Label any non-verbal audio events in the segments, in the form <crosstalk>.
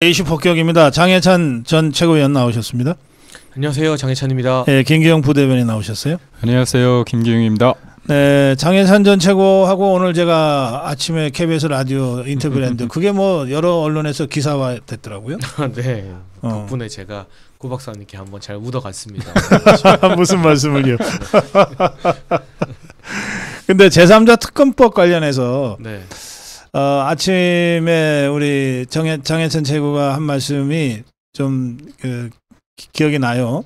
이슈 폭격입니다. 장해찬 전 최고위원 나오셨습니다. 안녕하세요. 장해찬입니다. 네, 김기영 부대변인 나오셨어요. 안녕하세요. 김기영입니다. 네, 장해찬 전 최고하고 오늘 제가 아침에 KBS 라디오 인터뷰를 했는데 <laughs> 그게 뭐 여러 언론에서 기사화 됐더라고요. <laughs> 네. 어. 덕분에 어. 제가 구 박사님께 한번 잘 묻어갔습니다. <laughs> 무슨 말씀을요? 근데 제3자 특검법 관련해서 네. 어, 아침에 우리 정해, 정해천 최고가 한 말씀이 좀 그, 기억이 나요.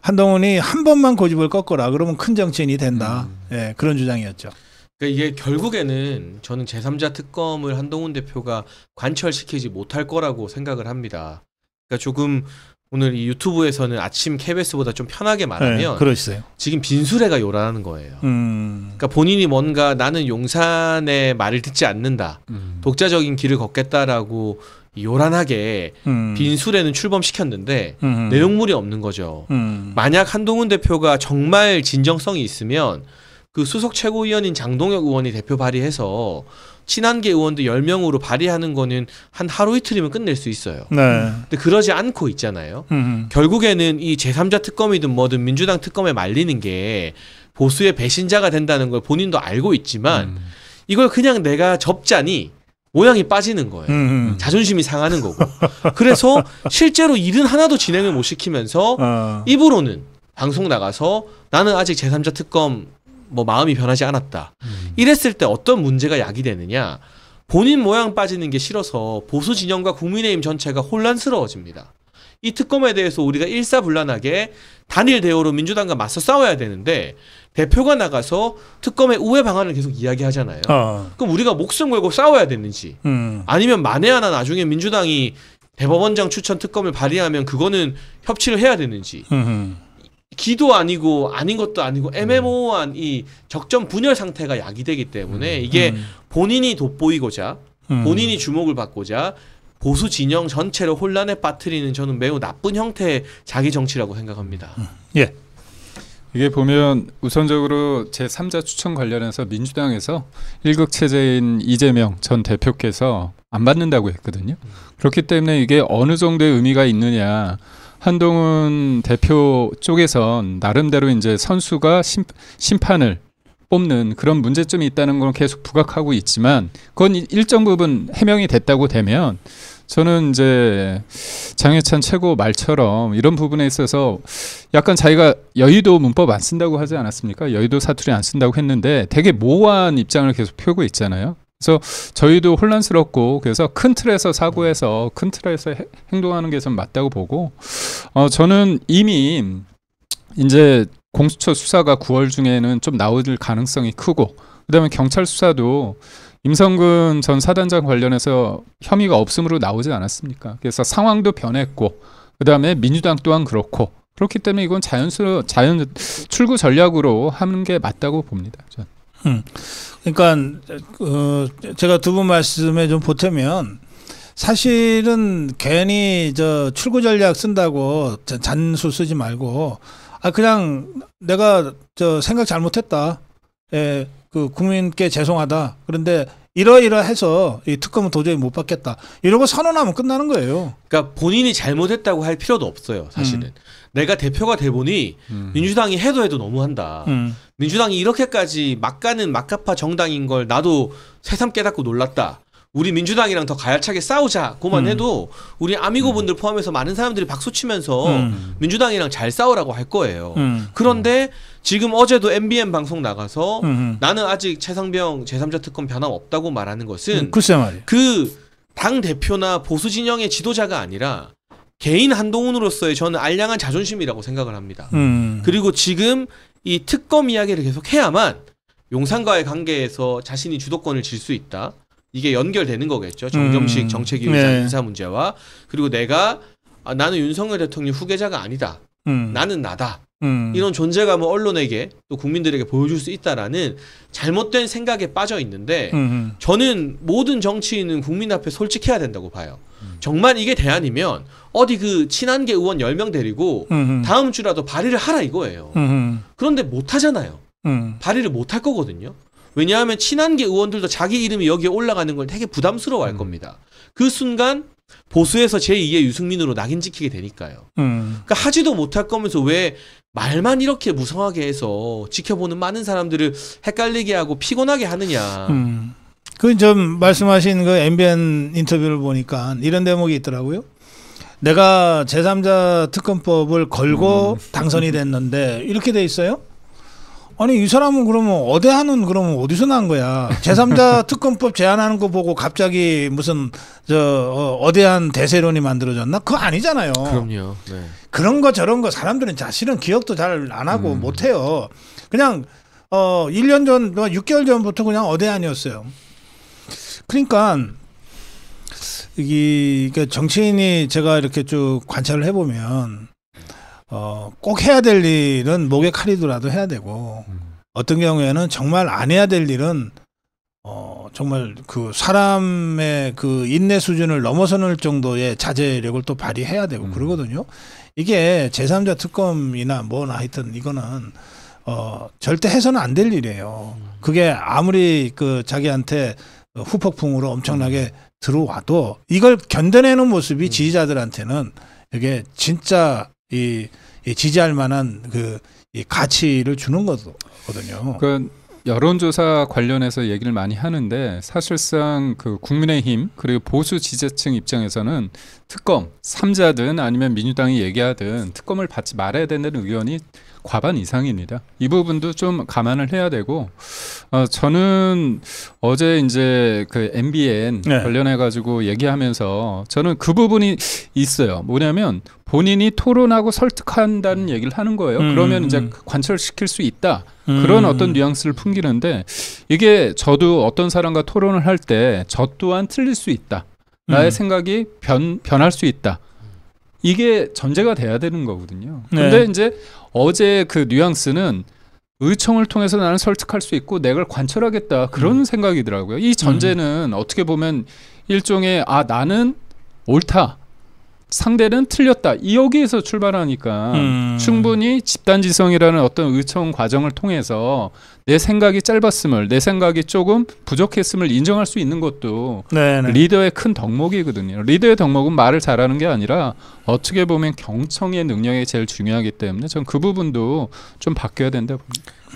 한동훈이 한 번만 고집을 꺾어라. 그러면 큰 정치인이 된다. 음. 예, 그런 주장이었죠. 그러니까 이게 결국에는 저는 제3자 특검을 한동훈 대표가 관철시키지 못할 거라고 생각을 합니다. 그러니까 조금 오늘 이 유튜브에서는 아침 KBS보다 좀 편하게 네, 말하면 네, 그러시요 지금 빈수레가 요란한 거예요. 음. 그러니까 본인이 뭔가 나는 용산의 말을 듣지 않는다. 음. 독자적인 길을 걷겠다라고 요란하게 음. 빈수레는 출범시켰는데 음 내용물이 없는 거죠. 음. 만약 한동훈 대표가 정말 진정성이 있으면 그 수석 최고위원인 장동혁 의원이 대표 발의해서 친한계 의원들 10명으로 발의하는 거는 한 하루 이틀이면 끝낼 수 있어요. 네. 근데 그러지 않고 있잖아요. 음 결국에는 이 제3자 특검이든 뭐든 민주당 특검에 말리는 게 보수의 배신자가 된다는 걸 본인도 알고 있지만 음. 이걸 그냥 내가 접자니 모양이 빠지는 거예요. 음, 음. 자존심이 상하는 거고. 그래서 실제로 일은 하나도 진행을 못 시키면서 어. 입으로는 방송 나가서 나는 아직 제3자 특검 뭐 마음이 변하지 않았다. 음. 이랬을 때 어떤 문제가 야기되느냐? 본인 모양 빠지는 게 싫어서 보수 진영과 국민의힘 전체가 혼란스러워집니다. 이 특검에 대해서 우리가 일사불란하게 단일 대오로 민주당과 맞서 싸워야 되는데 대표가 나가서 특검의 우회 방안을 계속 이야기하잖아요. 어. 그럼 우리가 목숨 걸고 싸워야 되는지 음. 아니면 만에 하나 나중에 민주당이 대법원장 추천 특검을 발의하면 그거는 협치를 해야 되는지 음. 기도 아니고 아닌 것도 아니고 애매모호한 음. 이 적점 분열 상태가 야기되기 때문에 음. 이게 음. 본인이 돋보이고자 본인이 주목을 받고자 보수 진영 전체를 혼란에 빠뜨리는 저는 매우 나쁜 형태의 자기 정치라고 생각합니다. 예. 이게 보면 우선적으로 제3자 추천 관련해서 민주당에서 일극 체제인 이재명 전 대표께서 안 받는다고 했거든요. 그렇기 때문에 이게 어느 정도의 의미가 있느냐. 한동훈 대표 쪽에선 나름대로 이제 선수가 심, 심판을 뽑는 그런 문제점이 있다는 걸 계속 부각하고 있지만 그건 일정 부분 해명이 됐다고 되면 저는 이제 장해찬 최고 말처럼 이런 부분에 있어서 약간 자기가 여의도 문법 안 쓴다고 하지 않았습니까? 여의도 사투리 안 쓴다고 했는데 되게 모호한 입장을 계속 펴고 있잖아요. 그래서 저희도 혼란스럽고 그래서 큰 틀에서 사고해서 큰 틀에서 해, 행동하는 게 좀 맞다고 보고 어, 저는 이미 이제 공수처 수사가 9월 중에는 좀 나올 가능성이 크고 그다음에 경찰 수사도 임성근 전 사단장 관련해서 혐의가 없음으로 나오지 않았습니까? 그래서 상황도 변했고 그다음에 민주당 또한 그렇고 그렇기 때문에 이건 자연스러 자연 출구 전략으로 하는 게 맞다고 봅니다. 전. 음. 그러니까 어, 제가 두 분 말씀에 좀 보태면 사실은 괜히 저 출구 전략 쓴다고 잔수 쓰지 말고 아 그냥 내가 저 생각 잘못했다. 예, 그 국민께 죄송하다. 그런데 이러이러해서 이 특검은 도저히 못 받겠다. 이러고 선언하면 끝나는 거예요. 그러니까 본인이 잘못했다고 할 필요도 없어요. 사실은. 음. 내가 대표가 돼보니 음. 민주당이 해도 해도 너무한다. 음. 민주당이 이렇게까지 막가는 막가파 정당인 걸 나도 새삼 깨닫고 놀랐다. 우리 민주당이랑 더 가열차게 싸우자고만 음. 해도 우리 아미고 음. 분들 포함해서 많은 사람들이 박수치면서 음. 민주당이랑 잘 싸우라고 할 거예요. 음. 그런데 지금 어제도 MBN 방송 나가서 음. 나는 아직 최상병 제3자 특검 변함 없다고 말하는 것은 음, 글쎄 말이에 그당 대표나 보수 진영의 지도자가 아니라 개인 한동훈으로서의 저는 알량한 자존심이라고 생각을 합니다. 음. 그리고 지금 이 특검 이야기를 계속 해야만 용산과의 관계에서 자신이 주도권을 질 수 있다. 이게 연결되는 거겠죠. 정점식 음. 정책위원장 네. 인사 문제와 그리고 내가 아, 나는 윤석열 대통령 후계자가 아니다. 음. 나는 나다. 음. 이런 존재감을 언론에게 또 국민들에게 보여줄 수 있다라는 잘못된 생각에 빠져 있는데 음 저는 모든 정치인은 국민 앞에 솔직해야 된다고 봐요. 음. 정말 이게 대안이면 어디 그 친한계 의원 10명 데리고 음흠. 다음 주라도 발의를 하라 이거예요. 음흠. 그런데 못 하잖아요. 음. 발의를 못할 거거든요. 왜냐하면 친한계 의원들도 자기 이름이 여기에 올라가는 걸 되게 부담스러워할 음. 겁니다. 그 순간 보수에서 제2의 유승민으로 낙인 찍히게 되니까요. 음. 그러니까 하지도 못할 거면서 왜 말만 이렇게 무성하게 해서 지켜보는 많은 사람들을 헷갈리게 하고 피곤하게 하느냐. 음. 그좀 말씀하신 그 MBN 인터뷰를 보니까 이런 대목이 있더라고요. 내가 제3자 특검법을 걸고 음. 당선이 됐는데 이렇게 돼 있어요? 아니 이 사람은 그러면 어대하는 그러면 어디서 난 거야? 제3자 <laughs> 특검법 제안하는 거 보고 갑자기 무슨 저 어, 대한 대세론이 만들어졌나? 그거 아니잖아요. 그럼요. 네. 그런 거 저런 거 사람들은 사실은 기억도 잘 안 하고 음. 못 해요. 그냥 어 1년 전, 6개월 뭐 전부터 그냥 어대안이었어요. 그러니까 이게 그러니까 정치인이 제가 이렇게 쭉 관찰을 해보면 어, 꼭 해야 될 일은 목에 칼이더라도 해야 되고 음. 어떤 경우에는 정말 안 해야 될 일은 어, 정말 그 사람의 그 인내 수준을 넘어서는 정도의 자제력을 또 발휘해야 되고 음. 그러거든요. 이게 제3자 특검이나 뭐나 하여튼 이거는 어, 절대 해서는 안 될 일이에요. 음. 그게 아무리 그 자기한테 후폭풍으로 엄청나게 음. 들어와도 이걸 견뎌내는 모습이 음. 지지자들한테는 이게 진짜 이, 이 지지할 만한 그 이 가치를 주는 거거든요. 그 여론조사 관련해서 얘기를 많이 하는데 사실상 그 국민의힘 그리고 보수 지지층 입장에서는 특검 삼자든 아니면 민주당이 얘기하든 특검을 받지 말아야 된다는 의견이 과반 이상입니다. 이 부분도 좀 감안을 해야 되고 어, 저는 어제 이제 그 MBN 네. 관련해 가지고 얘기하면서 저는 그 부분이 있어요. 뭐냐면 본인이 토론하고 설득한다는 음. 얘기를 하는 거예요. 음. 그러면 음, 이제 음. 관철시킬 수 있다. 음. 그런 어떤 뉘앙스를 풍기는데 이게 저도 어떤 사람과 토론을 할 때 저 또한 틀릴 수 있다. 나의 음. 생각이 변 변할 수 있다. 이게 전제가 돼야 되는 거거든요. 네. 근데 이제 어제 그 뉘앙스는 의청을 통해서 나는 설득할 수 있고 내가 관철하겠다 그런 음. 생각이더라고요. 이 전제는 음. 어떻게 보면 일종의 아 나는 옳다 상대는 틀렸다. 여기에서 출발하니까 음. 충분히 집단지성이라는 어떤 의청 과정을 통해서 내 생각이 짧았음을 내 생각이 조금 부족했음을 인정할 수 있는 것도 네네. 네. 리더의 큰 덕목이거든요. 리더의 덕목은 말을 잘하는 게 아니라 어떻게 보면 경청의 능력이 제일 중요하기 때문에 전 그 부분도 좀 바뀌어야 된다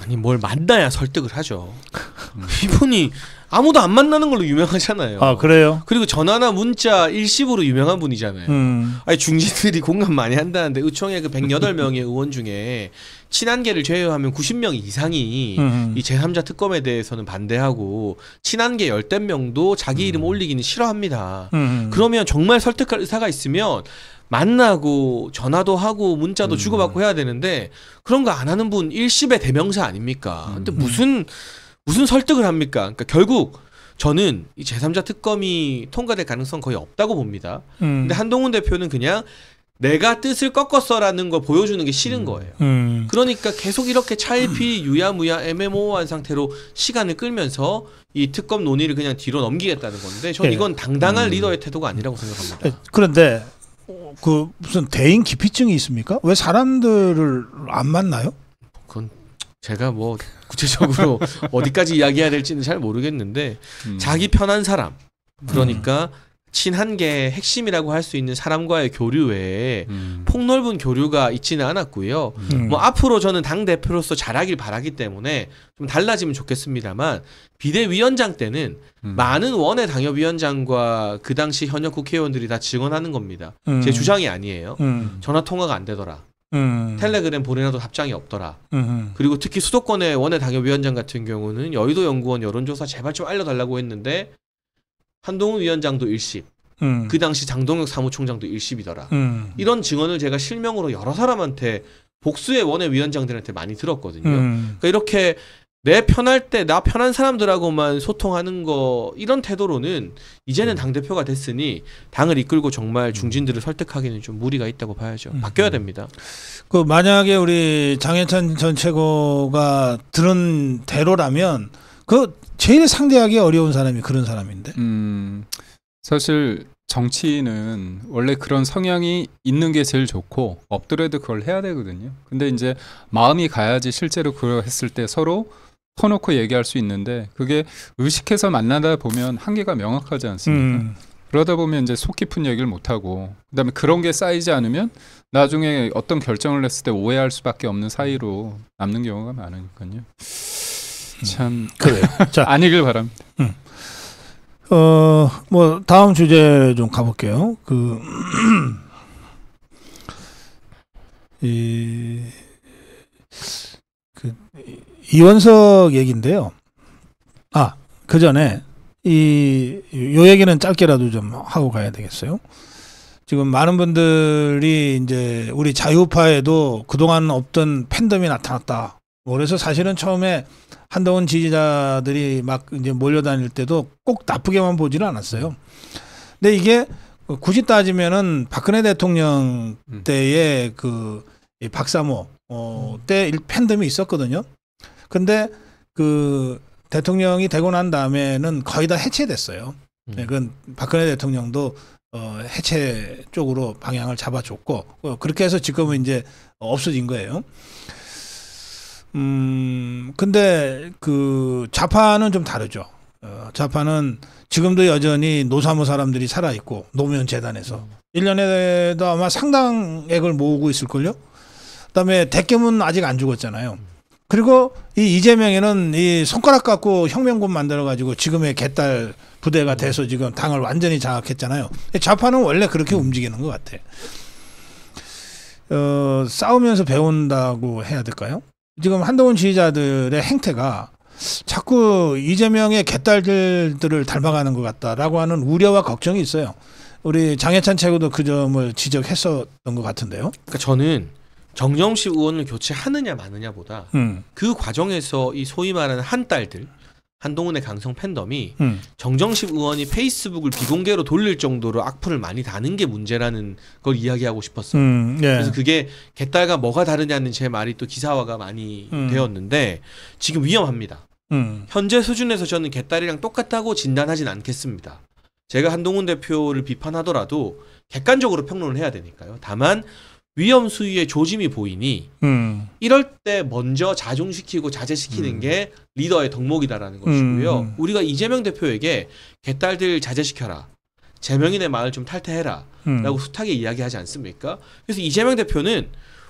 아니 뭘 만나야 설득을 하죠. <laughs> 이분이 아무도 안 만나는 걸로 유명하잖아요. 아 그래요? 그리고 전화나 문자 일시으로 유명한 분이잖아요. 음. 아니 중진들이 <laughs> 공감 많이 한다는데 의총의 그 108명의 의원 중에 친한계를 제외하면 90명 이상이 음. 이 제3자 특검에 대해서는 반대하고 친한계 열댓 명도 자기 이름 음. 올리기는 싫어합니다. 음. 그러면 정말 설득할 의사가 있으면 만나고 전화도 하고 문자도 음. 주고받고 해야 되는데 그런 거 안 하는 분 일시배 대명사 아닙니까? 근데 음. 무슨 무슨 설득을 합니까? 그러니까 결국 저는 이 제3자 특검이 통과될 가능성 거의 없다고 봅니다. 음. 근데 한동훈 대표는 그냥 내가 뜻을 꺾었어라는 걸 보여주는 게 싫은 음. 거예요. 음. 그러니까 계속 이렇게 차일피 음. 유야무야 애매모호한 상태로 시간을 끌면서 이 특검 논의를 그냥 뒤로 넘기겠다는 건데 저는 예. 이건 당당한 음. 리더의 태도가 아니라고 생각합니다. 예, 그런데 어, 그 무슨 대인 기피증이 있습니까? 왜 사람들을 안 만나요? 제가 뭐 구체적으로 <laughs> 어디까지 이야기해야 될지는 잘 모르겠는데 음. 자기 편한 사람 음. 그러니까 음. 친한게 핵심이라고 할 수 있는 사람과의 교류 외에 음. 폭넓은 교류가 있지는 않았고요. 음. 뭐 앞으로 저는 당 대표로서 잘하길 바라기 때문에 좀 달라지면 좋겠습니다만 비대위원장 때는 음. 많은 원외 당협위원장과 그 당시 현역 국회의원들이 다 증언하는 겁니다. 제 음. 주장이 아니에요. 음. 전화 통화가 안 되더라. 음. 텔레그램 보내놔도 답장이 없더라. 음. 그리고 특히 수도권의 원외 당협위원장 같은 경우는 여의도 연구원 여론조사 제발 좀 알려달라고 했는데 한동훈 위원장도 일십, 음. 그 당시 장동혁 사무총장도 일십이더라. 음. 이런 증언을 제가 실명으로 여러 사람한테 복수의 원외 위원장들한테 많이 들었거든요. 음. 그러니까 이렇게 내 편할 때 나 편한 사람들하고만 소통하는 거 이런 태도로는 이제는 음. 당 대표가 됐으니 당을 이끌고 정말 음. 중진들을 설득하기는 좀 무리가 있다고 봐야죠. 음. 바뀌어야 됩니다. 그 만약에 우리 장현찬전 최고가 들은 대로라면 그 제일 상대하기 어려운 사람이 그런 사람인데. 음, 사실 정치인은 원래 그런 성향이 있는 게 제일 좋고 없더라도 그걸 해야 되거든요. 근데 이제 마음이 가야지 실제로 그걸 했을 때 서로 터놓고 얘기할 수 있는데 그게 의식해서 만나다 보면 한계가 명확하지 않습니까? 음. 그러다 보면 이제 속 깊은 얘기를 못 하고 그다음에 그런 게 쌓이지 않으면 나중에 어떤 결정을 했을 때 오해할 수밖에 없는 사이로 남는 경우가 많으니까요. 음. 참 그래요. 자, 아니길 바랍니다. 음. 어뭐 다음 주제 좀 가볼게요. 그 <clears throat> 이. 이원석 얘기인데요. 아, 그 전에 이, 요 얘기는 짧게라도 좀 하고 가야 되겠어요. 지금 많은 분들이 이제 우리 자유파에도 그동안 없던 팬덤이 나타났다. 뭐 그래서 사실은 처음에 한동훈 지지자들이 막 이제 몰려다닐 때도 꼭 나쁘게만 보지는 않았어요. 근데 이게 굳이 따지면은 박근혜 대통령 음. 때의 그 박사모 어, 음. 때 팬덤이 있었거든요. 근데 그 대통령이 되고 난 다음에는 거의 다 해체됐어요. 음. 네, 그건 박근혜 대통령도 어, 해체 쪽으로 방향을 잡아줬고 어, 그렇게 해서 지금은 이제 없어진 거예요. 음, 근데 그 좌파는 좀 다르죠. 어, 좌파는 지금도 여전히 노사모 사람들이 살아있고 노무현 재단에서 음. 일년에도 아마 상당액을 모으고 있을걸요. 그다음에 대깨문 아직 안 죽었잖아요. 음. 그리고 이 이재명에는 이 손가락 갖고 혁명군 만들어가지고 지금의 개딸 부대가 돼서 지금 당을 완전히 장악했잖아요. 좌파는 원래 그렇게 움직이는 것 같아. 어, 싸우면서 배운다고 해야 될까요? 지금 한동훈 지휘자들의 행태가 자꾸 이재명의 개딸들들을 닮아가는 것 같다라고 하는 우려와 걱정이 있어요. 우리 장해찬 최고도 그 점을 지적했었던 것 같은데요. 그러니까 저는 정정식 의원을 교체하느냐 마느냐보다 음. 그 과정에서 이 소위 말하는 한 딸들 한동훈의 강성 팬덤이 음. 정정식 의원이 페이스북을 비공개로 돌릴 정도로 악플을 많이 다는 게 문제라는 걸 이야기하고 싶었어요. 음, 예. 그래서 그게 개딸과 뭐가 다르냐는 제 말이 또 기사화가 많이 음. 되었는데 지금 위험합니다. 음. 현재 수준에서 저는 개딸이랑 똑같다고 진단하진 않겠습니다. 제가 한동훈 대표를 비판하더라도 객관적으로 평론을 해야 되니까요. 다만 위험 수위의 조짐이 보이니 음. 이럴 때 먼저 자중시키고 자제시키는 음. 게 리더의 덕목이다라는 것이고요. 음. 음. 우리가 이재명 대표에게 개딸들 자제시켜라. 재명인의 마을 좀 탈퇴해라. 음. 라고 숱하게 이야기하지 않습니까? 그래서 이재명 대표는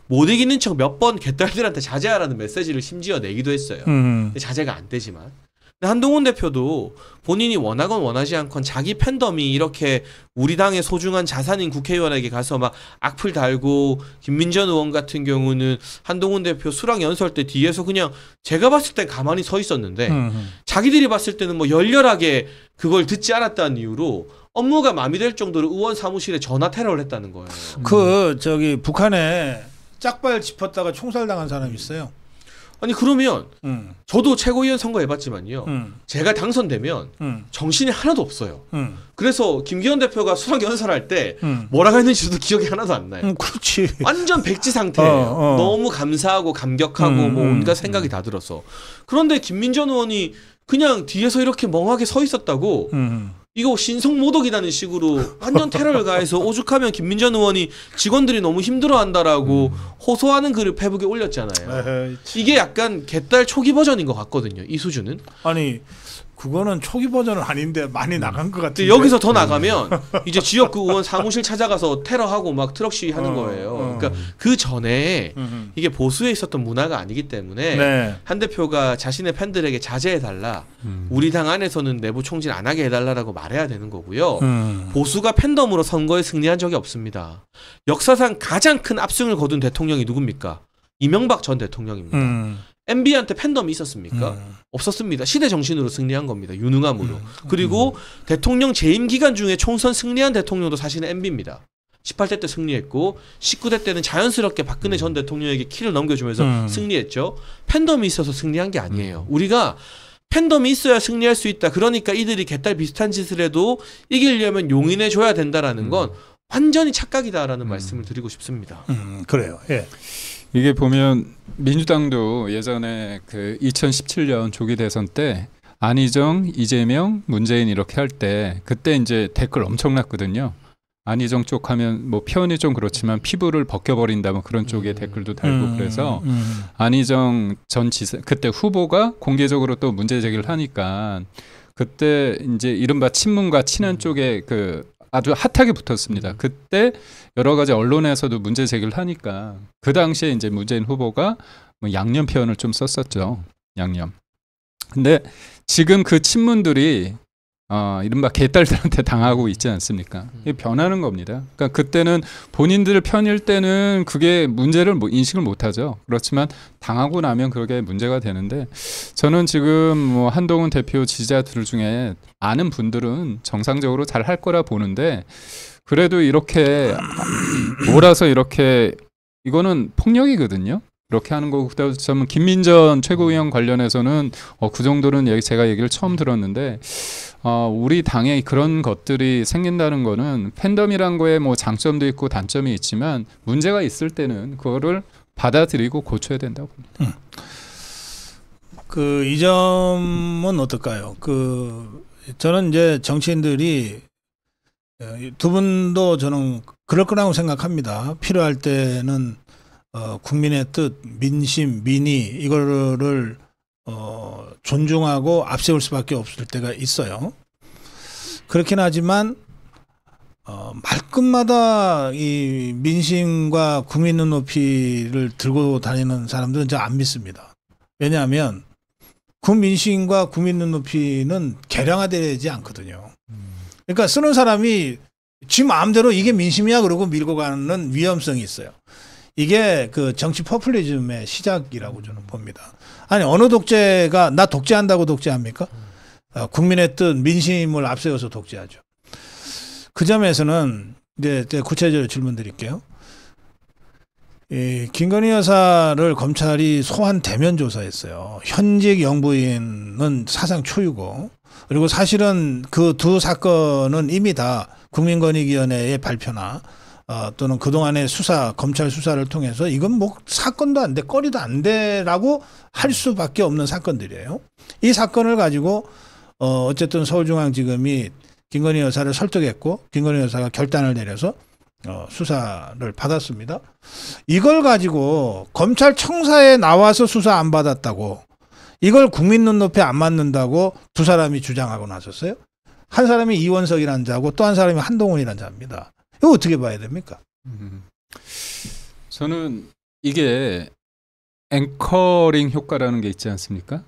못 이기는 척 몇 번 개딸들한테 자제하라는 메시지를 심지어 내기도 했어요. 음. 자제가 안 되지만. 한동훈 대표도 본인이 원하건 원하지 않건 자기 팬덤이 이렇게 우리 당의 소중한 자산인 국회의원에게 가서 막 악플 달고 김민전 의원 같은 경우는 한동훈 대표 수락 연설 때 뒤에서 그냥 제가 봤을 때 가만히 서 있었는데 음, 음. 자기들이 봤을 때는 뭐 열렬하게 그걸 듣지 않았다는 이유로 업무가 마비될 정도로 의원 사무실에 전화 테러를 했다는 거예요. 그 저기 북한에 짝발 짚었다가 총살당한 사람이 있어요. 아니 그러면 음. 저도 최고위원 선거 해봤지만요. 음. 제가 당선되면 음. 정신이 하나도 없어요. 음. 그래서 김기현 대표가 수락 연설할 때 음. 뭐라고 했는지 도 <laughs> 기억이 하나도 안 나요. 음, 그렇지. 완전 백지 상태예요. 어, 어. 너무 감사하고 감격하고 뭐 온갖 생각이 다 들어서. 그런데 김민전 의원이 그냥 뒤에서 이렇게 멍하게 서 있었다고 이거 신속 모독이라는 식으로 완전 테러를 가해서 오죽하면 김민전 의원이 직원들이 너무 힘들어한다라고 호소하는 글을 페북에 올렸잖아요. 에이 이게 약간 개딸 초기 버전인 것 같거든요. 이 수준은. 아니 그거는 초기 버전은 아닌데 많이 음. 나간 것 같은데 여기서 더 음. 나가면 <laughs> 이제 지역구 그 의원 사무실 찾아가서 테러하고 막 트럭 시위하는 어, 거예요. 어. 그러니까 그 전에 이게 보수에 있었던 문화가 아니기 때문에 네. 한 대표가 자신의 팬들에게 자제해 달라, 음. 우리 당 안에서는 내부 총질 안 하게 해달라라고 말해야 되는 거고요. 음. 보수가 팬덤으로 선거에 승리한 적이 없습니다. 역사상 가장 큰 압승을 거둔 대통령이 누굽니까? 이명박 전 대통령입니다. 음. MB한테 팬덤이 있었습니까? 음. 없었습니다. 시대 정신으로 승리한 겁니다. 유능함으로. 네. 음. 그리고 음. 대통령 재임 기간 중에 총선 승리한 대통령도 사실은 MB입니다. 18대 때 승리했고 19대 때는 자연스럽게 박근혜 음. 전 대통령에게 키를 넘겨주면서 음. 승리했죠. 팬덤이 있어서 승리한 게 아니에요. 음. 우리가 팬덤이 있어야 승리할 수 있다. 그러니까 이들이 개딸 비슷한 짓을 해도 이기려면 용인해 줘야 된다라는 건 완전히 착각이다라는 말씀을 드리고 싶습니다. 음, 그래요. 예. 이게 보면 민주당도 예전에 그 2017년 조기 대선 때 안희정, 이재명, 문재인 이렇게 할 때 그때 이제 댓글 엄청났거든요. 안희정 쪽 하면 뭐 표현이 좀 그렇지만 피부를 벗겨버린다 뭐 그런 쪽에 음. 댓글도 달고 음. 그래서 음, 음. 안희정 전 지사 그때 후보가 공개적으로 또 문제 제기를 하니까 그때 이제 이른바 친문과 친한 쪽에 그 아주 핫하게 붙었습니다. 음. 그때 여러 가지 언론에서도 문제 제기를 하니까 그 당시에 이제 문재인 후보가 뭐 양념 표현을 좀 썼었죠. 양념. 근데 지금 그 친문들이 어, 이른바 개딸들한테 <laughs> 당하고 있지 않습니까? 음. 이 변하는 겁니다. 그러니까 그때는 본인들 편일 때는 그게 문제를 뭐 인식을 못하죠. 그렇지만 당하고 나면 그게 문제가 되는데 저는 지금 뭐 한동훈 대표 지지자들 중에 아는 분들은 정상적으로 잘 할 거라 보는데 그래도 이렇게 몰아서 이렇게 이거는 폭력이거든요. 이렇게 하는 거고 그다음에 김민전 최고위원 관련해서는 어, 그 정도는 제가 얘기를 처음 들었는데 어, 우리 당에 그런 것들이 생긴다는 거는 팬덤이란 거에 뭐 장점도 있고 단점이 있지만 문제가 있을 때는 그거를 받아들이고 고쳐야 된다고 봅니다. 음. 그이 점은 어떨까요? 그 저는 이제 정치인들이 예, 두 분도 저는 그럴 거라고 생각합니다. 필요할 때는 어, 국민의 뜻, 민심, 민의 이거를 어, 존중하고 앞세울 수밖에 없을 때가 있어요. 그렇긴 하지만 어, 말끝마다 이 민심과 국민 눈높이를 들고 다니는 사람들은 저 안 믿습니다. 왜냐하면 그민심과 국민 눈높이는 개량화되지 않거든요. 그러니까 쓰는 사람이 지 마음대로 이게 민심이야 그러고 밀고 가는 위험성이 있어요. 이게 그 정치 퍼플리즘의 시작이라고 저는 봅니다. 아니 어느 독재가 나 독재한다고 독재합니까? 어, 국민의 뜻, 민심을 앞세워서 독재하죠. 그 점에서는 이제 구체적으로 질문 드릴게요. 이 김건희 여사를 검찰이 소환 대면 조사했어요. 현직 영부인은 사상 초유고 그리고 사실은 그 두 사건은 이미 다 국민권익위원회의 발표나 어, 또는 그동안의 수사 검찰 수사를 통해서 이건 뭐 사건도 안돼 거리도 안 돼라고 할 수밖에 없는 사건들이에요. 이 사건을 가지고 어, 어쨌든 서울중앙지검이 김건희 여사를 설득했고 김건희 여사가 결단을 내려서 어, 수사를 받았습니다. 이걸 가지고 검찰청사에 나와서 수사 안 받았다고 이걸 국민 눈높이 안 맞는다고 두 사람이 주장하고 나섰어요. 한 사람이 이원석이라는 자고 또 한 사람이 한동훈이라는 자입니다. 이거 어떻게 봐야 됩니까? 음. 저는 이게 앵커링 효과라는 게 있지 않습니까?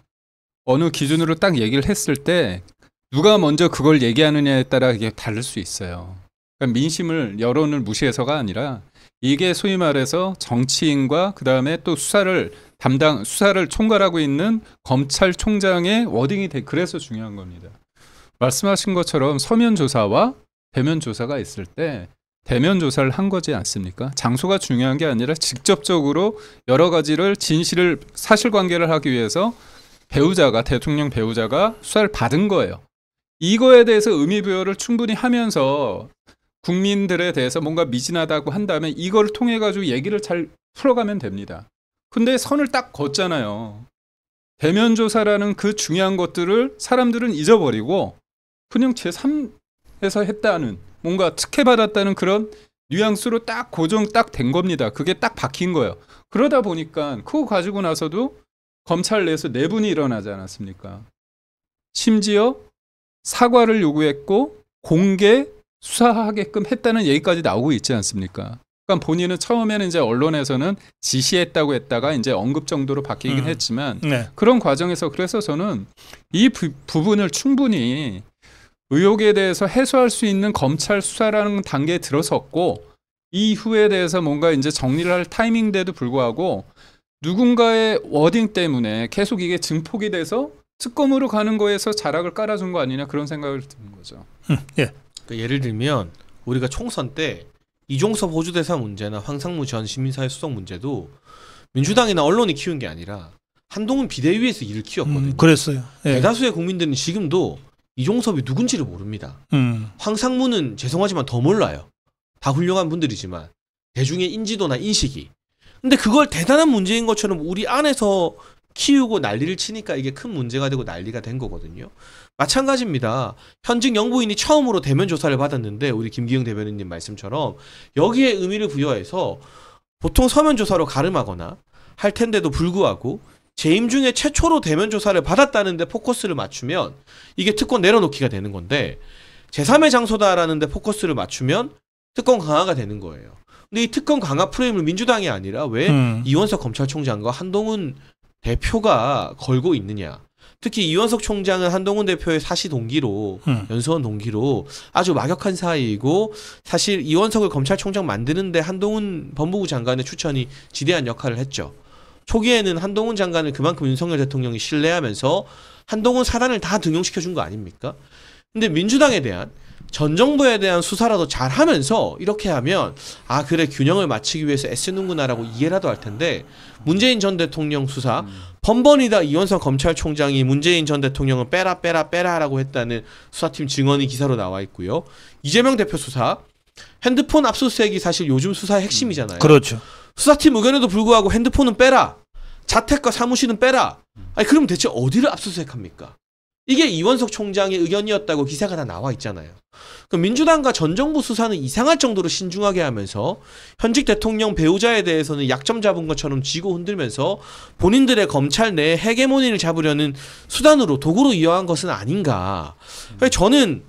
어느 기준으로 딱 얘기를 했을 때 누가 먼저 그걸 얘기하느냐에 따라 이게 다를 수 있어요. 그러니까 민심을 여론을 무시해서가 아니라 이게 소위 말해서 정치인과 그 다음에 또 수사를 담당 수사를 총괄하고 있는 검찰총장의 워딩이 돼 그래서 중요한 겁니다. 말씀하신 것처럼 서면 조사와 대면 조사가 있을 때 대면 조사를 한 거지 않습니까? 장소가 중요한 게 아니라 직접적으로 여러 가지를 진실을 사실관계를 하기 위해서 배우자가 대통령 배우자가 수사를 받은 거예요. 이거에 대해서 의미 부여를 충분히 하면서 국민들에 대해서 뭔가 미진하다고 한다면 이걸 통해 가지고 얘기를 잘 풀어가면 됩니다. 근데 선을 딱 걷잖아요. 대면 조사라는 그 중요한 것들을 사람들은 잊어버리고 그냥 제3에서 했다는 뭔가 특혜받았다는 그런 뉘앙스로 딱 고정 딱 된 겁니다. 그게 딱 박힌 거예요. 그러다 보니까 그거 가지고 나서도 검찰 내에서 내분이 일어나지 않았습니까? 심지어 사과를 요구했고 공개 수사하게끔 했다는 얘기까지 나오고 있지 않습니까? 그러니까 본인은 처음에는 이제 언론에서는 지시했다고 했다가 이제 언급 정도로 바뀌긴 음. 했지만 네. 그런 과정에서 그래서 저는 이 부, 분을 충분히 의혹에 대해서 해소할 수 있는 검찰 수사라는 단계에 들어섰고 이후에 대해서 뭔가 이제 정리를 할타이밍인데도 불구하고 누군가의 워딩 때문에 계속 이게 증폭이 돼서 특검으로 가는 거에서 자락을 깔아준 거 아니냐 그런 생각을 드는 거죠. 음, 예. 그러니까 예를 들면 우리가 총선 때 이종섭 호주 대사 문제나 황상무 전 시민사회 수석 문제도 민주당이나 언론이 키운 게 아니라 한동훈 비대위에서 일을 키웠거든요. 음, 그랬어요. 예. 대다수의 국민들은 지금도 이종섭이 누군지를 모릅니다. 음. 황상무는 죄송하지만 더 몰라요. 다 훌륭한 분들이지만 대중의 인지도나 인식이. 근데 그걸 대단한 문제인 것처럼 우리 안에서 키우고 난리를 치니까 이게 큰 문제가 되고 난리가 된 거거든요. 마찬가지입니다. 현직 영부인이 처음으로 대면 조사를 받았는데 우리 김기영 대변인님 말씀처럼 여기에 의미를 부여해서 보통 서면 조사로 가름하거나 할 텐데도 불구하고 재임 중에 최초로 대면 조사를 받았다는데 포커스를 맞추면 이게 특권 내려놓기가 되는 건데 제3의 장소다라는데 포커스를 맞추면 특권 강화가 되는 거예요. 근데 이 특권 강화 프레임을 민주당이 아니라 왜 음. 이원석 검찰총장과 한동훈 대표가 걸고 있느냐. 특히 이원석 총장은 한동훈 대표의 사시 동기로 음. 연수원 동기로 아주 막역한 사이이고 사실 이원석을 검찰총장 만드는데 한동훈 법무부 장관의 추천이 지대한 역할을 했죠. 초기에는 한동훈 장관을 그만큼 윤석열 대통령이 신뢰하면서 한동훈 사단을 다 등용시켜 준 거 아닙니까? 근데 민주당에 대한 전 정부에 대한 수사라도 잘 하면서 이렇게 하면 아 그래 균형을 맞추기 위해서 애쓰는구나라고 이해라도 할 텐데 문재인 전 대통령 수사 음. 번번이다 이원석 검찰총장이 문재인 전대통령을 빼라 빼라 빼라라고 했다는 수사팀 증언이 기사로 나와 있고요 이재명 대표 수사 핸드폰 압수수색이 사실 요즘 수사의 핵심이잖아요. 그렇죠. 수사팀 의견에도 불구하고 핸드폰은 빼라. 자택과 사무실은 빼라. 아니 그럼 대체 어디를 압수수색합니까? 이게 이원석 총장의 의견이었다고 기사가 다 나와 있잖아요. 그럼 민주당과 전 정부 수사는 이상할 정도로 신중하게 하면서 현직 대통령 배우자에 대해서는 약점 잡은 것처럼 쥐고 흔들면서 본인들의 검찰 내해게모니를 잡으려는 수단으로 도구로 이용한 것은 아닌가. 그러니까 저는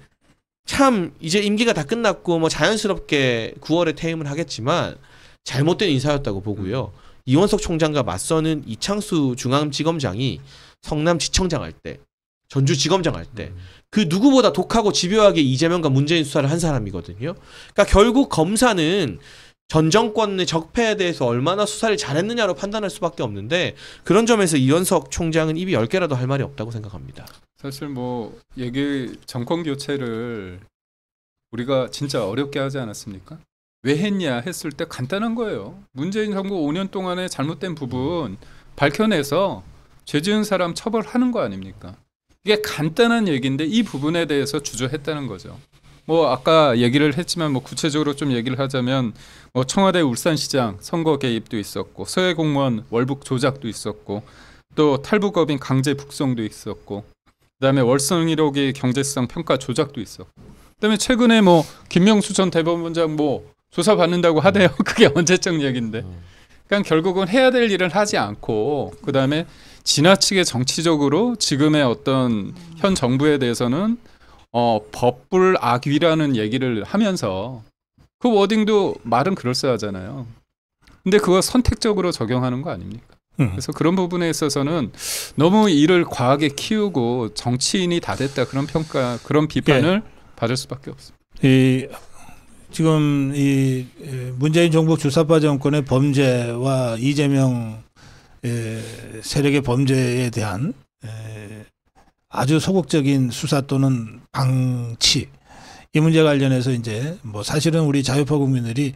참 이제 임기가 다 끝났고 뭐 자연스럽게 9월에 퇴임을 하겠지만 잘못된 인사였다고 보고요. 음. 이원석 총장과 맞서는 이창수 중앙지검장이 성남지청장 할 때, 전주지검장 할 때, 음. 그 누구보다 독하고 집요하게 이재명과 문재인 수사를 한 사람이거든요. 그러니까 결국 검사는 전 정권의 적폐에 대해서 얼마나 수사를 잘했느냐로 판단할 수밖에 없는데 그런 점에서 이원석 총장은 입이 열개라도할 말이 없다고 생각합니다. 사실 뭐 얘기 정권 교체를 우리가 진짜 어렵게 하지 않았습니까? 왜 했냐 했을 때 간단한 거예요. 문재인 정부 5년 동안의 잘못된 부분 밝혀내서 죄 지은 사람 처벌하는 거 아닙니까? 이게 간단한 얘기인데 이 부분에 대해서 주저했다는 거죠. 뭐 아까 얘기를 했지만 뭐 구체적으로 좀 얘기를 하자면 뭐 청와대 울산시장 선거 개입도 있었고 서해 공무원 월북 조작도 있었고 또 탈북업인 강제 북송도 있었고 그다음에 월성 1호기 경제성 평가 조작도 있었고 그다음에 최근에 뭐 김명수 전 대법원장 뭐 조사받는다고 음. 하네요. <laughs> 그게 언제적 음. 얘기인데. 그러니까 결국은 해야 될 일을 하지 않고 그다음에 지나치게 정치적으로 지금의 어떤 음. 현 정부에 대해서는 어, 법불 악위라는 얘기를 하면서 그 워딩도 말은 그럴싸하잖아요. 근데 그거 선택적으로 적용하는 거 아닙니까? 음. 그래서 그런 부분에 있어서는 너무 일을 과하게 키우고 정치인이 다 됐다 그런 평가, 그런 비판을 예. 받을 수밖에 없습니다. 이 지금 이 문재인 정부 주사파 정권의 범죄와 이재명 세력의 범죄에 대한 아주 소극적인 수사 또는 방치 이 문제 관련해서 이제 뭐 사실은 우리 자유파 국민들이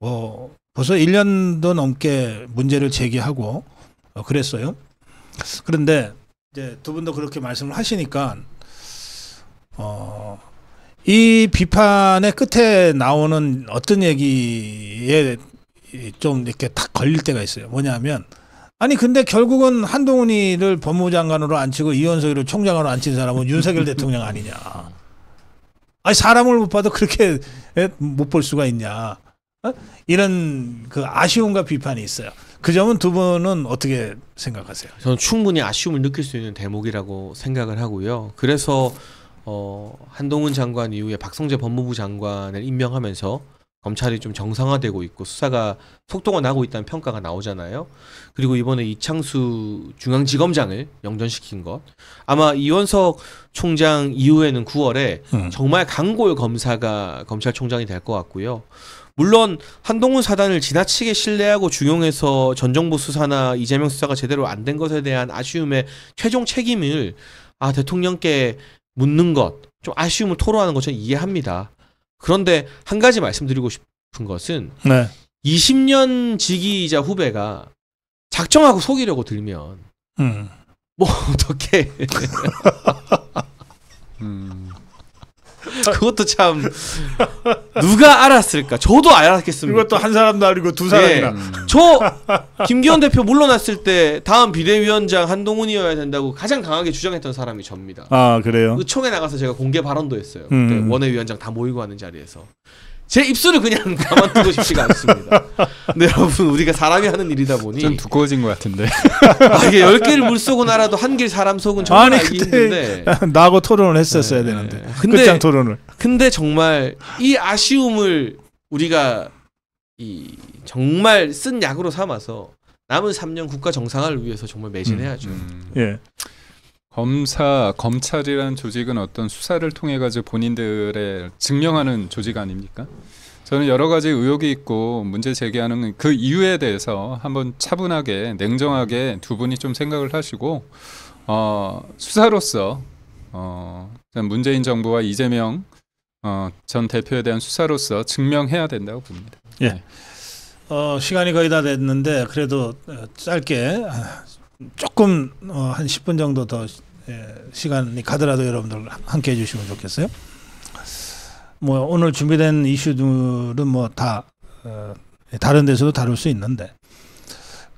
뭐 벌써 1년도 넘게 문제를 제기하고 어, 그랬어요. 그런데 이제 두 분도 그렇게 말씀을 하시니까 어이 비판의 끝에 나오는 어떤 얘기에 좀 이렇게 탁 걸릴 때가 있어요. 뭐냐면 아니 근데 결국은 한동훈이를 법무 장관으로 안 치고 이현석이를 총장으로 안친 사람은 윤석열 <laughs> 대통령 아니냐. 아니 사람을 못 봐도 그렇게 못 볼 수가 있냐. 어? 이런 그 아쉬움과 비판이 있어요. 그 점은 두 분은 어떻게 생각하세요? 저는 충분히 아쉬움을 느낄 수 있는 대목이라고 생각을 하고요. 그래서 어, 한동훈 장관 이후에 박성재 법무부 장관을 임명하면서 검찰이 좀 정상화되고 있고 수사가 속도가 나고 있다는 평가가 나오잖아요. 그리고 이번에 이창수 중앙지검장을 영전시킨 것. 아마 이원석 총장 이후에는 9월에 음. 정말 강골 검사가 검찰총장이 될 것 같고요. 물론 한동훈 사단을 지나치게 신뢰하고 중용해서 전 정부 수사나 이재명 수사가 제대로 안 된 것에 대한 아쉬움의 최종 책임을 아 대통령께 묻는 것, 좀 아쉬움을 토로하는 것 저는 이해합니다. 그런데 한 가지 말씀드리고 싶은 것은 네. 20년 지기이자 후배가 작정하고 속이려고 들면 음. 뭐 <laughs> 어떻게 음. 그것도 참 누가 알았을까? 저도 알았겠습니다. 이것도 한 사람도 아니고 두 사람이나. 네. 저 김기현 대표 물러났을 때 다음 비대위원장 한동훈이어야 된다고 가장 강하게 주장했던 사람이 접니다. 아 그래요? 의총에 그 나가서 제가 공개 발언도 했어요. 음. 원외위원장 다 모이고 하는 자리에서. 제 입술을 그냥 가만두고 <laughs> 싶지가 않습니다. 근데 여러분 우리가 사람이 하는 일이다 보니 좀 두꺼워진 것 같은데. <laughs> 아, 이게 열 개를 물 속은 알아도 한개 사람 속은 정말 아니, 알기 힘든데. <laughs> 나하고 토론을 했었어야 네, 되는데. 근데 극장 토론을. 근데 정말 이 아쉬움을 우리가 이 정말 쓴 약으로 삼아서 남은 3년 국가 정상화를 위해서 정말 매진해야죠. 음, 음. 예. 검사, 검찰이라는 조직은 어떤 수사를 통해 가지고 본인들의 증명하는 조직 아닙니까? 저는 여러 가지 의혹이 있고 문제 제기하는 그 이유에 대해서 한번 차분하게 냉정하게 두 분이 좀 생각을 하시고 어, 수사로서 어, 문재인 정부와 이재명 어, 전 대표에 대한 수사로서 증명해야 된다고 봅니다. 예. 네. 어, 시간이 거의 다 됐는데 그래도 짧게 조금 어, 한 10분 정도 더 예, 시간이 가더라도 여러분들 함께 해주시면 좋겠어요. 뭐 오늘 준비된 이슈들은 뭐다 어, 예, 다른 데서도 다룰 수 있는데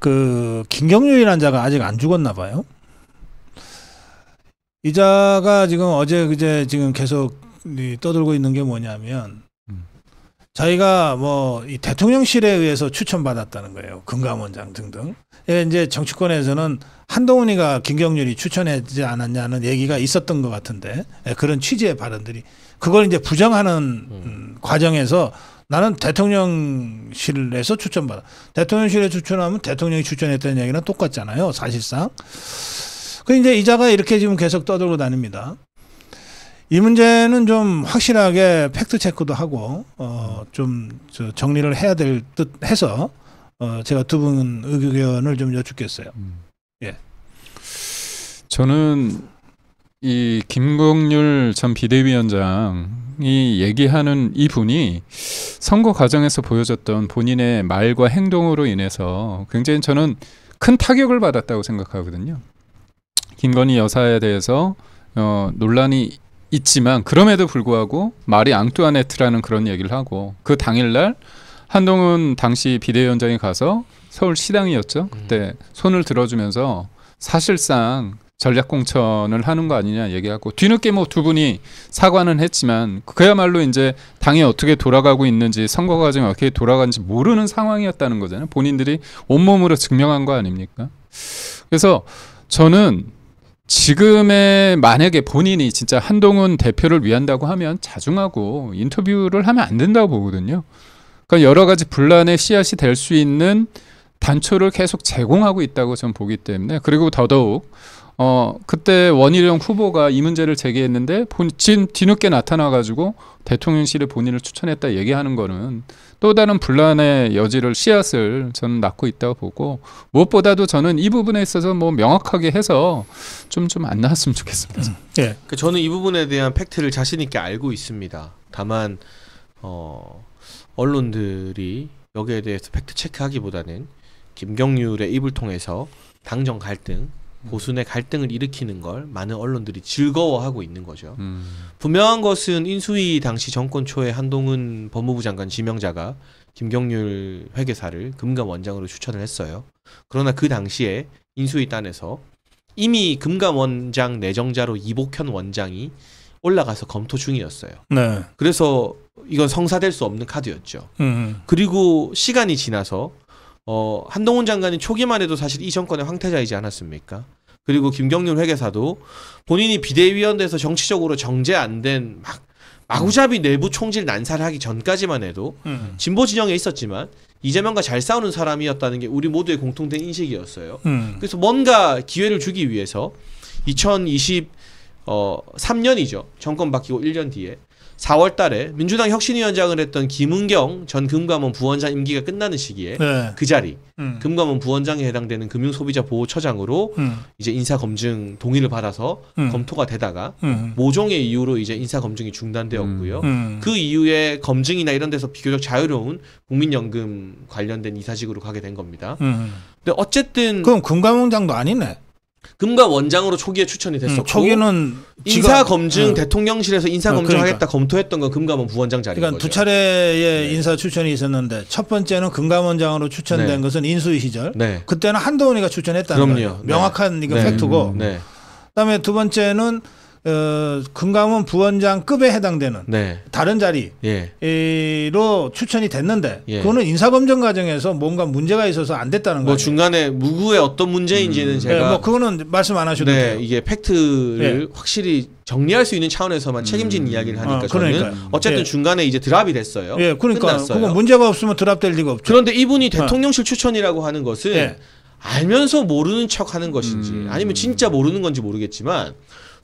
그김경률 환자가 아직 안 죽었나 봐요. 이자가 지금 어제 그제 지금 계속 떠들고 있는 게 뭐냐면 자기가 뭐이 대통령실에 의해서 추천받았다는 거예요. 금감원장 등등. 예, 이제 정치권에서는 한동훈이가 김경률이 추천하지 않았냐는 얘기가 있었던 것 같은데 예, 그런 취지의 발언들이 그걸 이제 부정하는 음. 음, 과정에서 나는 대통령실에서 추천받아. 대통령실에 추천하면 대통령이 추천했다는 이야기는 똑같잖아요. 사실상. 그 이제 이자가 이렇게 지금 계속 떠들고 다닙니다. 이 문제는 좀 확실하게 팩트 체크도 하고 어좀 정리를 해야 될 듯 해서 어 제가 두 분 의견을 좀 여쭙겠어요. 음. 예. 저는 이 김공률 전 비대위원장이 얘기하는 이 분이 선거 과정에서 보여줬던 본인의 말과 행동으로 인해서 굉장히 저는 큰 타격을 받았다고 생각하거든요. 김건희 여사에 대해서 어, 논란이 있지만 그럼에도 불구하고 말이 앙뚜아네트라는 그런 얘기를 하고 그 당일날 한동훈 당시 비대위원장이 가서 서울 시당이었죠. 그때 음. 손을 들어주면서 사실상 전략공천을 하는 거 아니냐 얘기하고 뒤늦게 뭐 두 분이 사과는 했지만 그야말로 이제 당이 어떻게 돌아가고 있는지 선거 과정이 어떻게 돌아가는지 모르는 상황이었다는 거잖아요. 본인들이 온몸으로 증명한 거 아닙니까? 그래서 저는 지금의 만약에 본인이 진짜 한동훈 대표를 위한다고 하면 자중하고 인터뷰를 하면 안 된다고 보거든요. 그러니까 여러 가지 분란의 씨앗이 될 수 있는 단초를 계속 제공하고 있다고 저는 보기 때문에 그리고 더더욱 어 그때 원희룡 후보가 이 문제를 제기했는데 본, 진 뒤늦게 나타나가지고 대통령실에 본인을 추천했다 얘기하는 거는 또 다른 분란의 여지를 씨앗을 저는 낳고 있다고 보고 무엇보다도 저는 이 부분에 있어서 뭐 명확하게 해서 좀 좀안 나왔으면 좋겠습니다. 음, 예. 그 저는 이 부분에 대한 팩트를 자신 있게 알고 있습니다. 다만 어, 언론들이 여기에 대해서 팩트 체크하기보다는 김경률의 입을 통해서 당정 갈등 보수내 갈등을 일으키는 걸 많은 언론들이 즐거워하고 있는 거죠. 음. 분명한 것은 인수위 당시 정권 초에 한동훈 법무부 장관 지명자가 김경률 회계사를 금감 원장으로 추천을 했어요. 그러나 그 당시에 인수위 단에서 이미 금감 원장 내정자로 이복현 원장이 올라가서 검토 중이었어요. 네. 그래서 이건 성사될 수 없는 카드였죠. 음. 그리고 시간이 지나서 어, 한동훈 장관이 초기만 해도 사실 이 정권의 황태자이지 않았습니까? 그리고 김경률 회계사도 본인이 비대위원 돼서 정치적으로 정제 안 된 막 마구잡이 내부 총질 난살하기 전까지만 해도 음. 진보 진영에 있었지만 이재명과 잘 싸우는 사람이었다는 게 우리 모두의 공통된 인식이었어요. 음. 그래서 뭔가 기회를 주기 위해서 2020어 3년이죠. 정권 바뀌고 1년 뒤에 4월 달에 민주당 혁신위원장을 했던 김은경 전 금감원 부원장 임기가 끝나는 시기에 네. 그 자리 음. 금감원 부원장에 해당되는 금융소비자보호처장으로 음. 이제 인사검증 동의를 받아서 음. 검토가 되다가 음. 모종의 이유로 이제 인사검증이 중단되었고요. 음. 음. 그 이후에 검증이나 이런 데서 비교적 자유로운 국민연금 관련된 이사직으로 가게 된 겁니다. 근데 어쨌든 그럼 금감원장도 아니네. 금과 원장으로 초기에 추천이 음, 됐었고 음, 초기는 인사 검증 음. 대통령실에서 인사 음, 검증하겠다 그러니까. 검토했던 건 금감원 부원장 자리인 그러니까 거죠. 두 차례의 네. 인사 추천이 있었는데 첫 번째는 금감원장으로 추천된 네. 것은 인수위 시절. 네. 그때는 한동훈이가 추천했다는 거예요. 명확한 네. 이거 네. 팩트고. 음. 네. 그다음에 두 번째는 어, 금감원 부원장급에 해당되는 네. 다른 자리로 예. 추천이 됐는데 예. 그거는 인사검증 과정에서 뭔가 문제가 있어서 안 됐다는 거죠뭐 중간에 무구의 어떤 문제인지는 음. 제가 네, 뭐 그거는 말씀 안 하셔도 네, 돼요. 이게 팩트를 예. 확실히 정리할 수 있는 차원에서만 음. 책임진 이야기를 하니까 아, 저는 어쨌든 예. 중간에 이제 드랍이 됐어요. 예, 그러니까 끝났어요. 그거 문제가 없으면 드랍될 리가 없죠. 그런데 이분이 예. 대통령실 아. 추천이라고 하는 것은 예. 알면서 모르는 척 하는 것인지 음. 아니면 진짜 모르는 건지 모르겠지만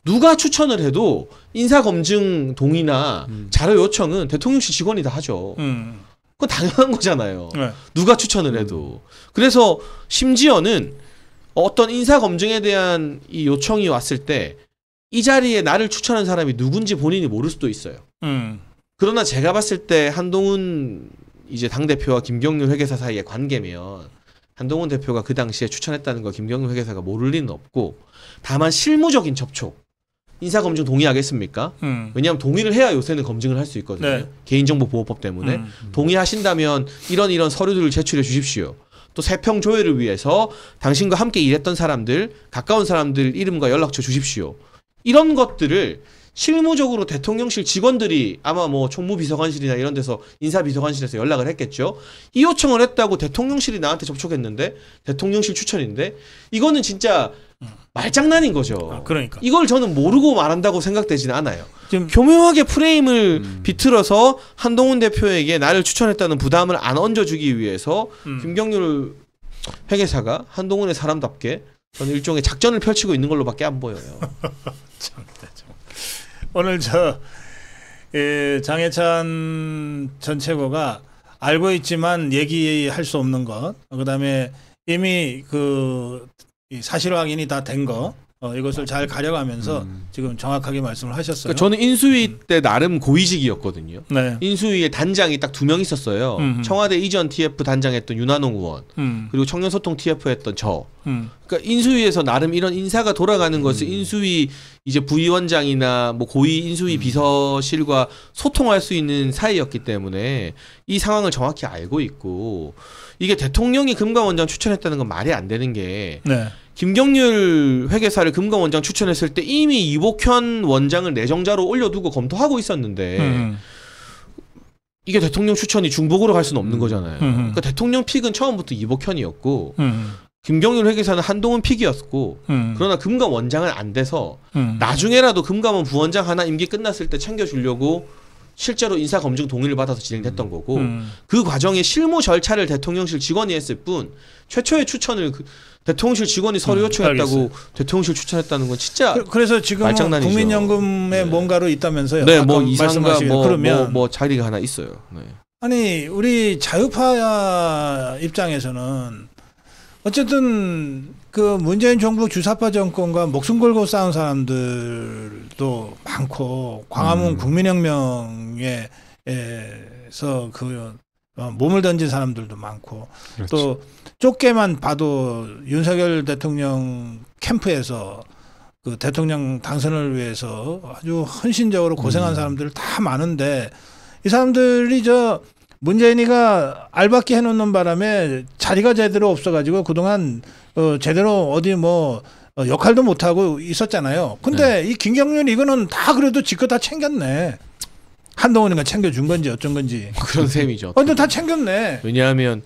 누가 추천을 해도 인사검증 동의나 음. 자료 요청은 대통령실 직원이 다 하죠. 음. 그건 당연한 거잖아요. 네. 누가 추천을 음. 해도. 그래서 심지어는 어떤 인사검증에 대한 이 요청이 왔을 때 이 자리에 나를 추천한 사람이 누군지 본인이 모를 수도 있어요. 음. 그러나 제가 봤을 때 한동훈 이제 당 대표와 김경률 회계사 사이의 관계면 한동훈 대표가 그 당시에 추천했다는 걸 김경률 회계사가 모를 리는 없고 다만 실무적인 접촉 인사 검증 동의하겠습니까? 음. 왜냐하면 동의를 해야 요새는 검증을 할 수 있거든요. 네. 개인정보 보호법 때문에 음, 음. 동의하신다면 이런 이런 서류들을 제출해 주십시오. 또 세평 조회를 위해서 당신과 함께 일했던 사람들, 가까운 사람들 이름과 연락처 주십시오. 이런 것들을 실무적으로 대통령실 직원들이 아마 뭐 총무비서관실이나 이런 데서 인사비서관실에서 연락을 했겠죠. 이 요청을 했다고 대통령실이 나한테 접촉했는데 대통령실 추천인데 이거는 진짜 말장난인 거죠. 아, 그러니까. 이걸 저는 모르고 말한다고 생각되지는 않아요. 좀 교묘하게 프레임을 음. 비틀어서 한동훈 대표에게 나를 추천했다는 부담을 안 얹어주기 위해서 음. 김경률 회계사가 한동훈의 사람답게 저는 일종의 작전을 펼치고 있는 걸로밖에 안 보여요. <laughs> 오늘 저 예, 장해찬 전 최고가 알고 있지만 얘기할 수 없는 것, 그다음에 이미 그이 사실 확인이 다된거 어, 이것을 잘 음. 가려가면서 음. 지금 정확하게 말씀을 하셨어요. 그러니까 저는 인수위 음. 때 나름 고위직이었거든요. 네. 인수위에 단장이 딱 두 명 있었어요. 음흠. 음. 청와대 이전 TF 단장했던 윤한홍 의원, 음. 그리고 청년소통 TF 했던 저. 음. 그러니까 인수위에서 나름 이런 인사가 돌아가는 것을 인수위 이제 부위원장이나 뭐 고위 인수위 비서실과 소통할 수 있는 사이였기 때문에 이 상황을 정확히 알고 있고 이게 대통령이 금감원장 추천했다는 건 말이 안 되는 게. 네. 김경률 회계사를 금감원장 추천했을 때 이미 이복현 원장을 내정자로 올려두고 검토하고 있었는데 음. 음. 이게 대통령 추천이 중복으로 갈 수는 없는 음, 거잖아요. 음, 음. 그러니까 대통령 픽은 처음부터 이복현이었고 음. 김경률 회계사는 한동훈 픽이었고 그러나 금감 원장은 안 돼서 나중에라도 금감원 부원장 하나 임기 끝났을 때 챙겨주려고 실제로 인사 검증 동의를 받아서 진행됐던 거고 그 과정에 실무 절차를 대통령실 직원이 했을 뿐 최초의 추천을 그, 대통령실 직원이 서류 음, 요청했다고 알 대통령실 추천했다는 건 진짜 그래서 지금 국민연금에 네. 뭔가로 있다면서요? 네, 뭐 이상과 뭐, 그러면 뭐, 뭐 자리가 하나 있어요. 네. 아니 우리 자유파 입장에서는 어쨌든 그 문재인 정부 주사파 정권과 목숨 걸고 싸운 사람들도 많고 광화문 음. 국민혁명에서 그 몸을 던진 사람들도 많고 그렇지. 또 그렇죠. 쪽개만 봐도 윤석열 대통령 캠프에서 그 대통령 당선을 위해서 아주 헌신적으로 고생한 음. 사람들 다 많은데 이 사람들이 저 문재인이가 알바끼 해놓는 바람에 자리가 제대로 없어가지고 그동안 어 제대로 어디 뭐 어, 역할도 못하고 있었잖아요. 근데 네. 이 김경률 이거는 다 그래도 지껏 다 챙겼네. 한동훈이가 챙겨준 건지 어쩐 건지. 그런 셈이죠. 어, 근다 챙겼네. 왜냐하면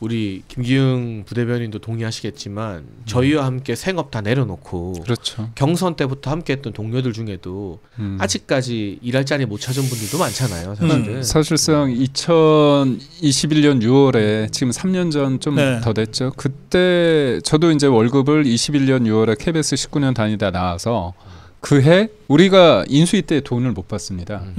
우리 김기웅 부대변인도 동의하시겠지만 음. 저희와 함께 생업 다 내려놓고 그렇죠. 경선 때부터 함께했던 동료들 중에도 음. 아직까지 일할 자리 못 찾은 분들도 많잖아요. 음. 사실은 음. 사실상 2021년 6월에 지금 3년 전 좀더 네. 됐죠. 그때 저도 이제 월급을 21년 6월에 KBS 19년 다니다 나와서 그해 우리가 인수위 때 돈을 못 받습니다. 음.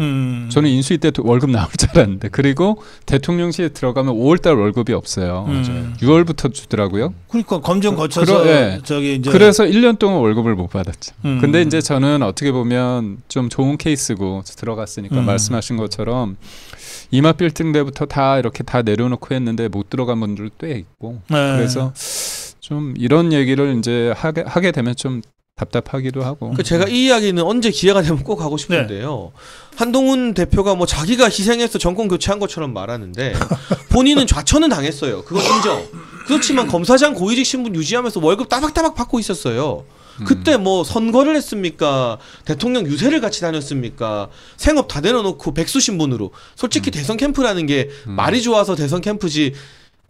음. 저는 인수위 때 월급 나올 줄 알았는데 음. 그리고 대통령실에 들어가면 5월달 월급이 없어요. 음. 6월부터 주더라고요. 그러니까 검증 그- 거쳐서 그러, 예. 저기 이제 그래서 1년 동안 월급을 못 받았죠. 음. 근데 이제 저는 어떻게 보면 좀 좋은 케이스고 들어갔으니까 음. 말씀하신 것처럼 이마 빌딩 때부터 다 이렇게 다 내려놓고 했는데 못 들어간 분들도 꽤 있고 네. 그래서 좀 이런 얘기를 이제 하게, 하게 되면 좀 답답하기도 하고. 그 제가 네. 이 이야기는 언제 기회가 되면 꼭 하고 싶은데요. 네. 한동훈 대표가 뭐 자기가 희생해서 정권 교체한 것처럼 말하는데 본인은 좌천은 당했어요. 그거 인정. 그렇지만 검사장 고위직 신분 유지하면서 월급 따박따박 받고 있었어요. 음. 그때 뭐 선거를 했습니까? 대통령 유세를 같이 다녔습니까? 생업 다내놓고 백수 신분으로. 솔직히 음. 대선 캠프라는 게 음. 말이 좋아서 대선 캠프지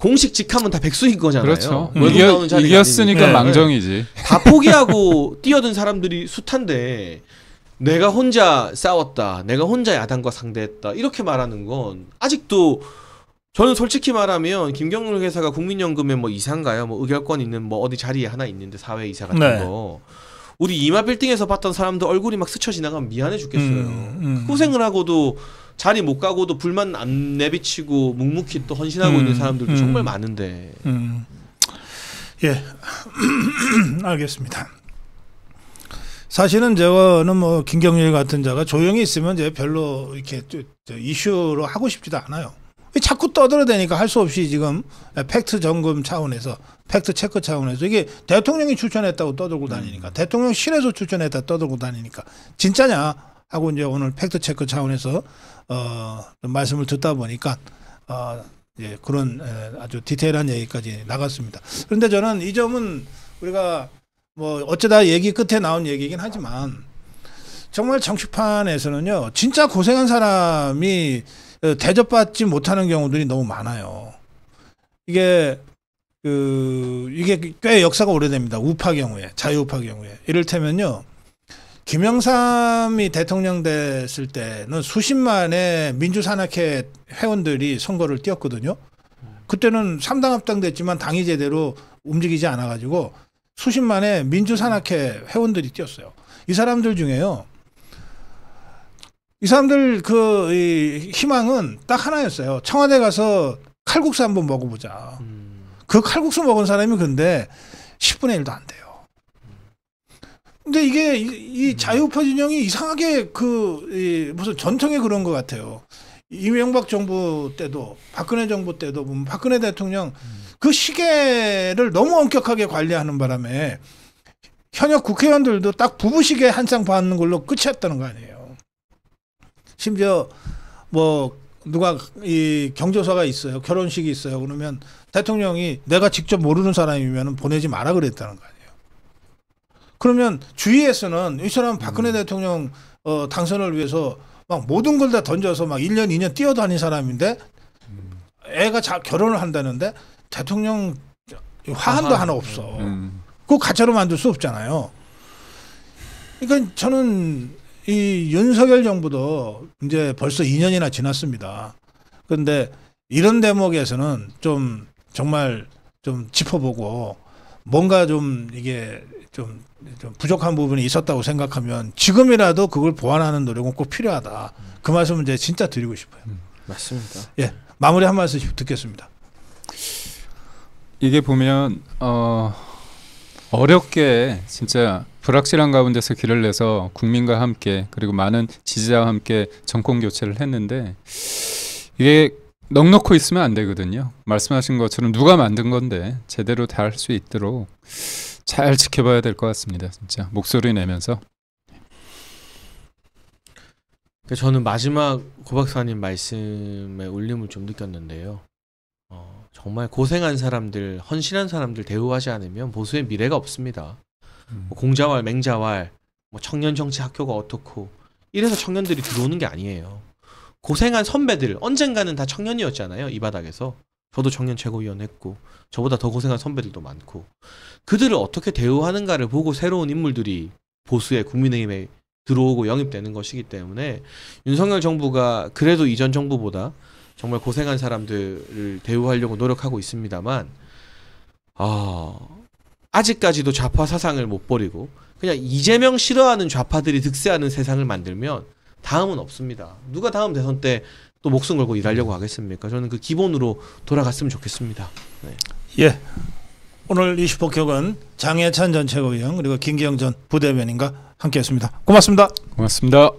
공식 직함은 다 백수인 거잖아요. 그렇죠. 음. 음. 이겨, 이겼으니까 아니니 망정이지. 네. 다 포기하고 <laughs> 뛰어든 사람들이 숱한데 내가 혼자 싸웠다. 내가 혼자 야당과 상대했다. 이렇게 말하는 건 아직도 저는 솔직히 말하면 김경률 회사가 국민연금에뭐이상가요뭐 의결권 있는 뭐 어디 자리에 하나 있는데 사회 이사 같은 네. 거. 우리 이마 빌딩에서 봤던 사람들 얼굴이 막 스쳐 지나가면 미안해 죽겠어요. 음, 음. 고생을 하고도 자리 못 가고도 불만 안 내비치고 묵묵히 또 헌신하고 음, 있는 사람들도 음. 정말 많은데. 음. 예, <clears throat> 알겠습니다. 사실은 저는 거뭐 김경률 같은 자가 조용히 있으면 이제 별로 이렇게 이슈로 하고 싶지도 않아요. 자꾸 떠들어대니까 할 수 없이 지금 팩트 점검 차원에서 팩트 체크 차원에서 이게 대통령이 추천했다고 떠들고 다니니까 음. 대통령실에서 추천했다 떠들고 다니니까 진짜냐 하고 이제 오늘 팩트 체크 차원에서 어 말씀을 듣다 보니까 어 예, 그런 아주 디테일한 얘기까지 나갔습니다. 그런데 저는 이 점은 우리가 뭐 어쩌다 얘기 끝에 나온 얘기긴 하지만 정말 정치판에서는요 진짜 고생한 사람이 어, 대접받지 못하는 경우들이 너무 많아요. 이게 그 이게 꽤 역사가 오래됩니다. 우파 경우에 자유우파 경우에 이를테면요 김영삼이 대통령 됐을 때는 수십만의 민주산악회 회원들이 선거를 뛰었거든요. 그때는 삼당합당 됐지만 당이 제대로 움직이지 않아가지고 수십만의 민주산악회 회원들이 뛰었어요. 이 사람들 중에요. 이 사람들 그 희망은 딱 하나였어요. 청와대 가서 칼국수 한번 먹어보자. 음. 그 칼국수 먹은 사람이 근데 10분의 1도 안 돼요. 근데 이게 이, 이 음. 자유우파 진영이 이상하게 그이 무슨 전통에 그런 것 같아요. 이명박 정부 때도 박근혜 정부 때도 보면 뭐 박근혜 대통령 음. 그 시계를 너무 엄격하게 관리하는 바람에 현역 국회의원들도 딱 부부 시계 한 쌍 받는 걸로 끝이었다는 거 아니에요. 심지어 뭐 누가 이 경조사가 있어요. 결혼식이 있어요. 그러면 대통령이 내가 직접 모르는 사람이면 보내지 마라 그랬다는 거 아니에요. 그러면 주위에서는 이 사람 박근혜 음. 대통령 어, 당선을 위해서 막 모든 걸 다 던져서 막 1년, 2년 뛰어다닌 사람인데 음. 애가 자, 결혼을 한다는데 대통령 화한도 하나 없어. 네. 음. 그 가짜로 만들 수 없잖아요. 그러니까 저는 이 윤석열 정부도 이제 벌써 2년이나 지났습니다. 그런데 이런 대목에서는 좀 정말 좀 짚어보고 뭔가 좀 이게 좀좀 부족한 부분이 있었다고 생각하면 지금이라도 그걸 보완하는 노력은 꼭 필요하다. 그 말씀은 이제 진짜 드리고 싶어요. 음, 맞습니다. 예. 마무리 한 말씀씩 듣겠습니다. 이게 보면 어 어렵게 진짜 불확실한 가운데서 길을 내서 국민과 함께 그리고 많은 지지자와 함께 정권 교체를 했는데 이게 넉넉히 있으면 안 되거든요. 말씀하신 것처럼 누가 만든 건데 제대로 다 할 수 있도록 잘 지켜봐야 될 것 같습니다. 진짜 목소리 내면서. 그러니까 저는 마지막 고 박사님 말씀에 울림을 좀 느꼈는데요. 어, 정말 고생한 사람들, 헌신한 사람들 대우하지 않으면 보수의 미래가 없습니다. 음. 뭐 공자왈, 맹자왈, 뭐 청년 정치 학교가 어떻고 이래서 청년들이 들어오는 게 아니에요. 고생한 선배들 언젠가는 다 청년이었잖아요 이 바닥에서 저도 청년 최고위원 했고 저보다 더 고생한 선배들도 많고 그들을 어떻게 대우하는가를 보고 새로운 인물들이 보수의 국민의힘에 들어오고 영입되는 것이기 때문에 윤석열 정부가 그래도 이전 정부보다 정말 고생한 사람들을 대우하려고 노력하고 있습니다만 어, 아직까지도 좌파 사상을 못 버리고 그냥 이재명 싫어하는 좌파들이 득세하는 세상을 만들면 다음은 없습니다. 누가 다음 대선 때 또 목숨 걸고 일하려고 하겠습니까? 저는 그 기본으로 돌아갔으면 좋겠습니다. 네. 예. 오늘 이슈 폭격은 장혜찬 전 최고위원 그리고 김기영 전 부대변인과 함께했습니다. 고맙습니다. 고맙습니다.